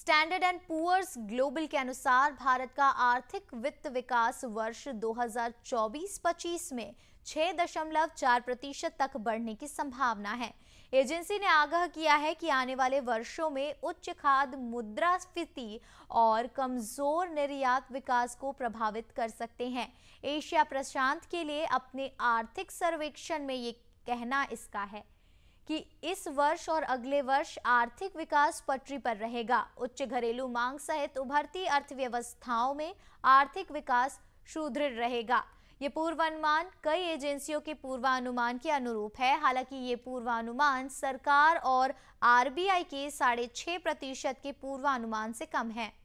standard and Poor's global के अनुसार भारत का आर्थिक वित्त विकास वर्ष 2024-25 में 6.4 प्रतिशत तक बढ़ने की संभावना है एजेंसी ने आगाह किया है कि आने वाले वर्षों में उच्च खाद मुद्रास्फीति और कमजोर निर्यात विकास को प्रभावित कर सकते हैं एशिया प्रशांत के लिए अपने आर्थिक सर्वेक्षण में ये कहना इसका है कि इस वर्ष और अगले वर्ष आर्थिक विकास पटरी पर रहेगा उच्च घरेलू मांग सहित उभरती अर्थव्यवस्थाओं में आर्थिक विकास सुदृढ़ रहेगा ये पूर्वानुमान कई एजेंसियों के पूर्वानुमान के अनुरूप है हालांकि ये पूर्वानुमान सरकार और आरबीआई के साढ़े छह प्रतिशत के पूर्वानुमान से कम है